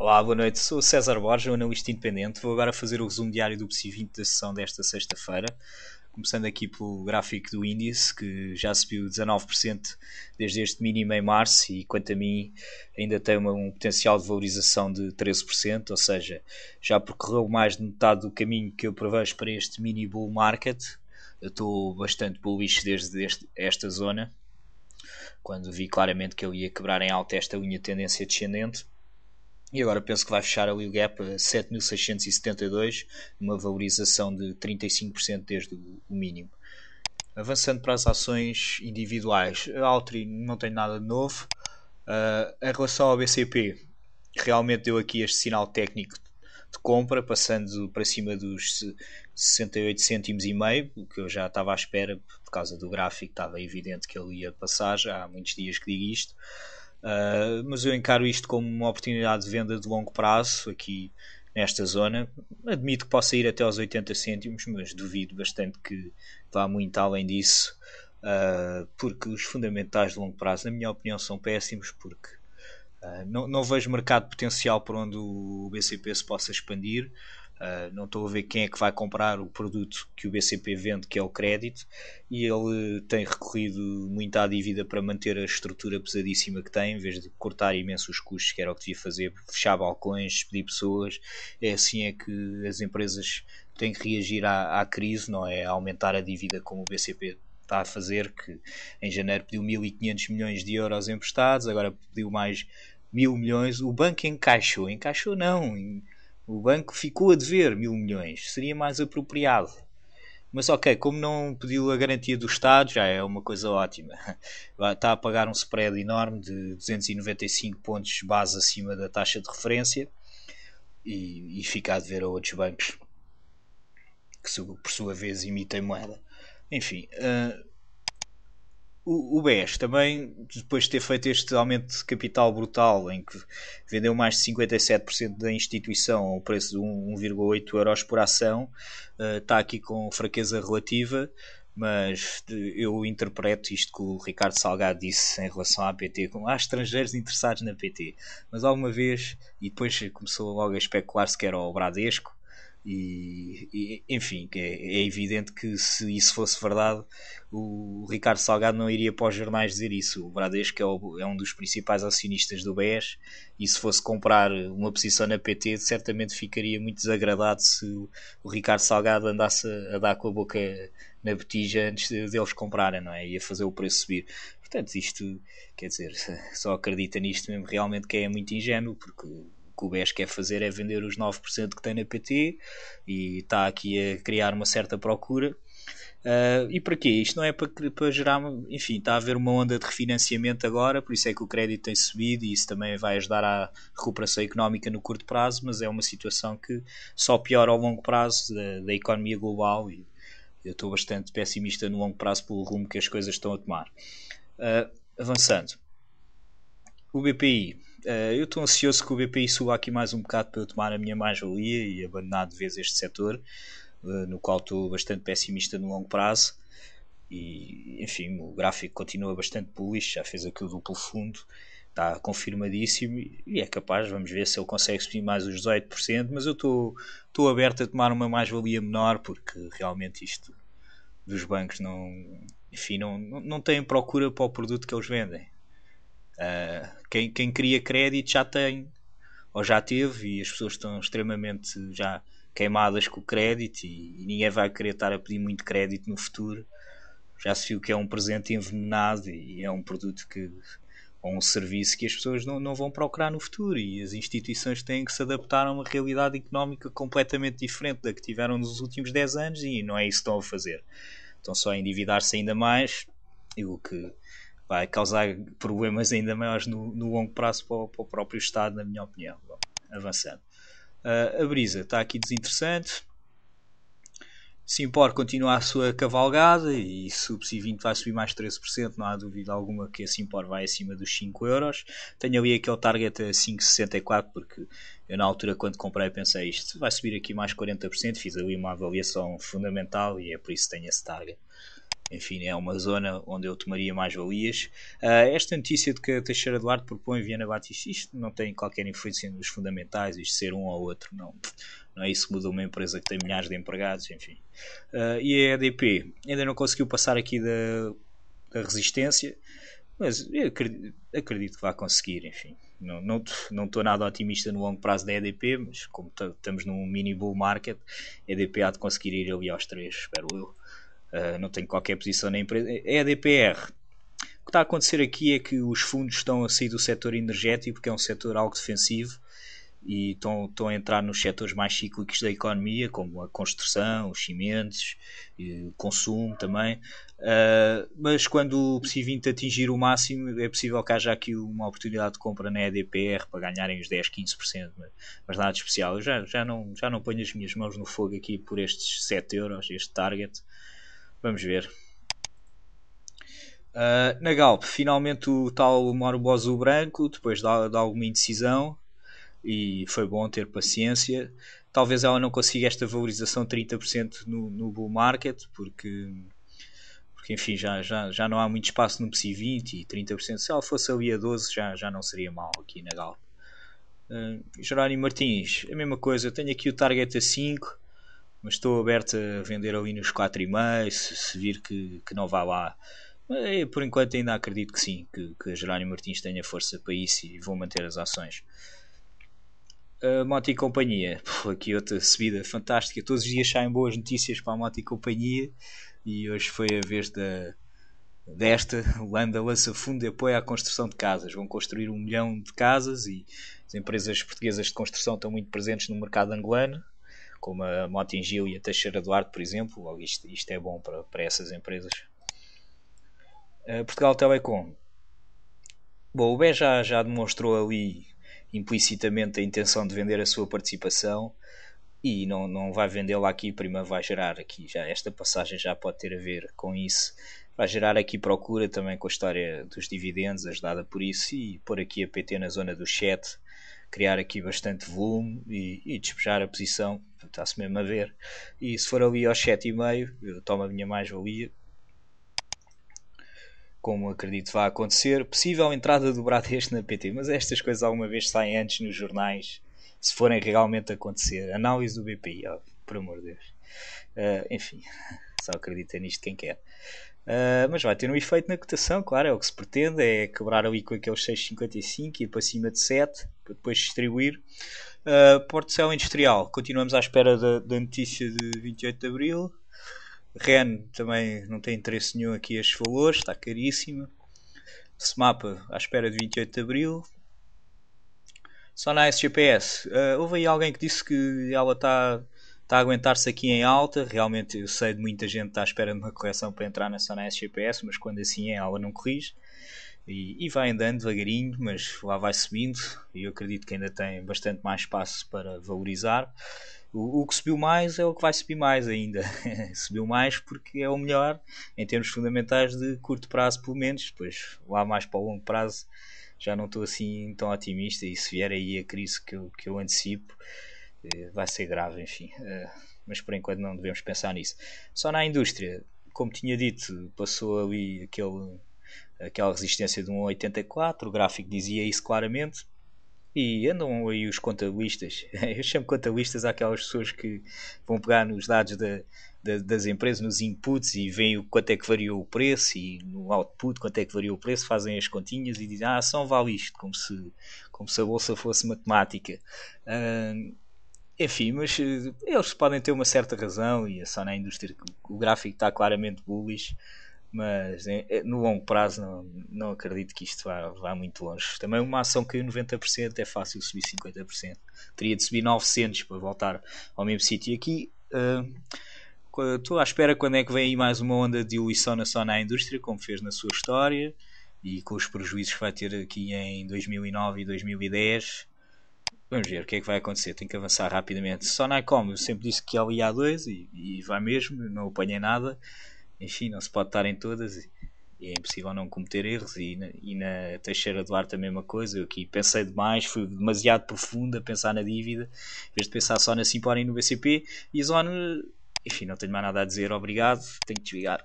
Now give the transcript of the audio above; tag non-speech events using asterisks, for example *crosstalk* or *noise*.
Olá, boa noite. Sou César Borges, analista independente. Vou agora fazer o resumo diário do PSI 20 da sessão desta sexta-feira. Começando aqui pelo gráfico do índice, que já subiu 19% desde este mínimo em março e, quanto a mim, ainda tem uma, um potencial de valorização de 13%, ou seja, já percorreu mais de metade do caminho que eu prevejo para este mini bull market. Eu estou bastante bullish desde este, esta zona, quando vi claramente que ele ia quebrar em alta esta linha de tendência descendente e agora penso que vai fechar ali o gap a 7.672, uma valorização de 35% desde o mínimo. Avançando para as ações individuais, a Altri não tem nada de novo. Uh, em relação ao BCP, realmente deu aqui este sinal técnico de compra, passando para cima dos 68 cêntimos e meio, o que eu já estava à espera por causa do gráfico, estava evidente que ele ia passar, já há muitos dias que digo isto. Uh, mas eu encaro isto como uma oportunidade de venda de longo prazo aqui nesta zona. Admito que possa ir até aos 80 cêntimos, mas duvido bastante que vá muito além disso, uh, porque os fundamentais de longo prazo, na minha opinião, são péssimos. Porque uh, não, não vejo mercado potencial para onde o BCP se possa expandir. Uh, não estou a ver quem é que vai comprar o produto que o BCP vende, que é o crédito, e ele tem recorrido muito à dívida para manter a estrutura pesadíssima que tem, em vez de cortar imensos custos, que era o que devia fazer, fechar balcões, despedir pessoas. É assim é que as empresas têm que reagir à, à crise, não é aumentar a dívida como o BCP está a fazer, que em janeiro pediu 1.500 milhões de euros emprestados, agora pediu mais mil milhões. O banco encaixou, encaixou não. O banco ficou a dever mil milhões, seria mais apropriado. Mas ok, como não pediu a garantia do Estado, já é uma coisa ótima. *laughs* Está a pagar um spread enorme de 295 pontos base acima da taxa de referência e, e fica a dever a outros bancos que, por sua vez, imitem moeda. Enfim, uh, o, BES também, depois de ter feito este aumento de capital brutal, em que vendeu mais de 57% da instituição ao preço de 1,8 euros por ação, eh, está aqui com fraqueza relativa, mas eu interpreto isto que o Ricardo Salgado disse em relação à PT, como há ah, estrangeiros interessados na PT, mas alguma vez, e depois começou logo a especular se que era o Bradesco, e, e, enfim, é, é, evidente que se isso fosse verdade, o Ricardo Salgado não iria para os jornais dizer isso. O Bradesco é, o, é um dos principais acionistas do BES e se fosse comprar uma posição na PT, certamente ficaria muito desagradado se o, o Ricardo Salgado andasse a, a, dar com a boca na botija antes deles de, comprarem, não é? Ia fazer o preço subir. Portanto, isto, quer dizer, *laughs* só acredita nisto mesmo realmente que é muito ingênuo, porque que o BES quer fazer é vender os 9% que tem na PT e está aqui a criar uma certa procura. Uh, e para quê? Isto não é para, para gerar, enfim, está a haver uma onda de refinanciamento agora, por isso é que o crédito tem subido e isso também vai ajudar à recuperação económica no curto prazo, mas é uma situação que só piora ao longo prazo da, da economia global e eu estou bastante pessimista no longo prazo pelo rumo que as coisas estão a tomar. Uh, avançando, o BPI Uh, eu estou ansioso que o BPI suba aqui mais um bocado para eu tomar a minha mais-valia e abandonar de vez este setor, uh, no qual estou bastante pessimista no longo prazo. E, enfim, o gráfico continua bastante bullish, já fez aqui o duplo fundo, está confirmadíssimo e é capaz, vamos ver se ele consegue subir mais os 18%, mas eu estou aberto a tomar uma mais-valia menor, porque realmente isto dos bancos não, enfim, não, não têm procura para o produto que eles vendem. Uh, quem, quem cria crédito já tem, ou já teve, e as pessoas estão extremamente já queimadas com o crédito e, e ninguém vai querer estar a pedir muito crédito no futuro. Já se viu que é um presente envenenado e é um produto que ou um serviço que as pessoas não, não vão procurar no futuro e as instituições têm que se adaptar a uma realidade económica completamente diferente da que tiveram nos últimos 10 anos e não é isso que estão a fazer. Estão só a endividar-se ainda mais, o que vai causar problemas ainda maiores no, no longo prazo para o, para o, próprio Estado, na minha opinião. Bom, avançando. Uh, a brisa está aqui desinteressante. Simpor continua a sua cavalgada e se o PSI 20 vai subir mais 13%, não há dúvida alguma que a Simpor vai acima dos 5 euros. Tenho ali aquele target a 5,64 porque eu na altura quando comprei pensei isto vai subir aqui mais 40%, fiz ali uma avaliação fundamental e é por isso que tenho esse target enfim, é uma zona onde eu tomaria mais valias. Uh, esta notícia de que a Teixeira de Larte propõe Viana Batista, isto não tem qualquer influência nos fundamentais, isto ser um ou outro, não. Não é isso que muda uma empresa que tem milhares de empregados, enfim. Uh, e a EDP ainda não conseguiu passar aqui da, da resistência, mas eu acredito, acredito, que vai conseguir, enfim. Não estou não, não nada otimista no longo prazo da EDP, mas como estamos num mini bull market, a EDP há de conseguir ir ali aos três, espero eu uh, não tenho qualquer posição na empresa, é a DPR. O que está a acontecer aqui é que os fundos estão a sair do setor energético, que é um setor algo defensivo, e estão, estão a entrar nos setores mais cíclicos da economia, como a construção, os cimentos, o consumo também. Uh, mas quando o PSI 20 atingir o máximo, é possível que haja aqui uma oportunidade de compra na EDPR para ganharem os 10, 15%, mas, mas nada de especial. Eu já, já, não, já não ponho as minhas mãos no fogo aqui por estes 7 euros, este target. Vamos ver. Uh, na Galp, finalmente o tal Morboso Branco, depois de, de alguma indecisão, e foi bom ter paciência. Talvez ela não consiga esta valorização 30% no, no bull market, porque, porque enfim, já, já, já não há muito espaço no PSI 20 e 30%. Se ela fosse ali a 12, já, já não seria mal aqui na Galp. Uh, Martins, a mesma coisa, tenho aqui o target a 5 mas estou aberto a vender ali nos 4,5 se, se vir que, que não vá lá. Mas, eh, por enquanto ainda acredito que sim, que, que Jerónimo Martins tenha força para isso e vou manter as ações. A Moto e Companhia, Pô, aqui outra subida fantástica. Todos os dias saem boas notícias para a Moto e Companhia e hoje foi a vez da, desta. Landa lança fundo de apoio à construção de casas. Vão construir um milhão de casas e as empresas portuguesas de construção estão muito presentes no mercado angolano como a Motingil e a Teixeira Duarte, por exemplo. Logo, isto, isto é bom para, para essas empresas. Uh, Portugal Telecom. Bom, o BES já, já demonstrou ali implicitamente a intenção de vender a sua participação e não, não vai vendê-la aqui, prima vai gerar aqui, já esta passagem já pode ter a ver com isso, vai gerar aqui procura também com a história dos dividendos ajudada por isso e pôr aqui a PT na zona do chat, criar aqui bastante volume e, e despejar a posição está-se mesmo a ver. E se for ali aos 7,5, eu tomo a minha mais-valia. Como acredito vai acontecer, possível entrada do Bradesco na PT, mas estas coisas alguma vez saem antes nos jornais, se forem realmente acontecer. Análise do BPI, ó, por amor de Deus. Uh, enfim, *laughs* só acredita nisto quem quer. Ah, mas vai ter um efeito na cotação, claro, é o que se pretende, é quebrar ali com aqueles 6,55 e para cima de 7, para depois distribuir. Uh, Porto Industrial, continuamos à espera da, da, notícia de 28 de Abril. REN também não tem interesse nenhum aqui a estes valores, está caríssimo. SMAP à espera de 28 de Abril. Só na SGPS, uh, ah, houve aí alguém que disse que ela está está a aguentar-se aqui em alta. Realmente eu sei de muita gente que está à espera de uma correção para entrar na zona SGPS, mas quando assim é, ela não corrige. E, e, vai andando devagarinho, mas lá vai subindo e eu acredito que ainda tem bastante mais espaço para valorizar. O, o que subiu mais é o que vai subir mais ainda. *laughs* subiu mais porque é o melhor em termos fundamentais de curto prazo, pelo menos. Depois, lá mais para o longo prazo, já não estou assim tão otimista. E se vier aí a crise que eu, que eu antecipo, vai ser grave, enfim. Eh, mas por enquanto não devemos pensar nisso. Só na indústria, como tinha dito, passou ali aquele, aquela resistência de 1,84, o gráfico dizia isso claramente. E andam aí os contabilistas. *laughs* Eu chamo contabilistas aquelas pessoas que vão pegar nos dados da, da, das empresas, nos inputs, e veem o quanto é que variou o preço, e no output quanto é que variou o preço, fazem as continhas e dizem ah, só vale isto, como se, como se a bolsa fosse matemática. Uh, enfim, mas eh, eles podem ter uma certa razão e é só na indústria o gráfico está claramente bullish, mas eh, eh, no longo prazo não, não acredito que isto vá, vá muito longe. Também uma ação caiu 90% é fácil subir 50%. Teria de subir 900 para voltar ao mesmo sítio. E aqui uh, estou à espera quando é que vem aí mais uma onda de diluição na só na indústria, como fez na sua história e com os prejuízos que vai ter aqui em 2009 e 2010 Vamos ver o que é que vai acontecer. Tenho que avançar rapidamente. Só na ICOM eu sempre disse que ali há dois e, e vai mesmo. Não apanhei nada. Enfim, não se pode estar em todas. E, e é impossível não cometer erros. E na, e na Teixeira Duarte a mesma coisa. Eu aqui pensei demais, fui demasiado profundo a pensar na dívida, em vez de pensar só na Simpora e no BCP. E Zona, enfim, não tenho mais nada a dizer. Obrigado, tenho que desligar.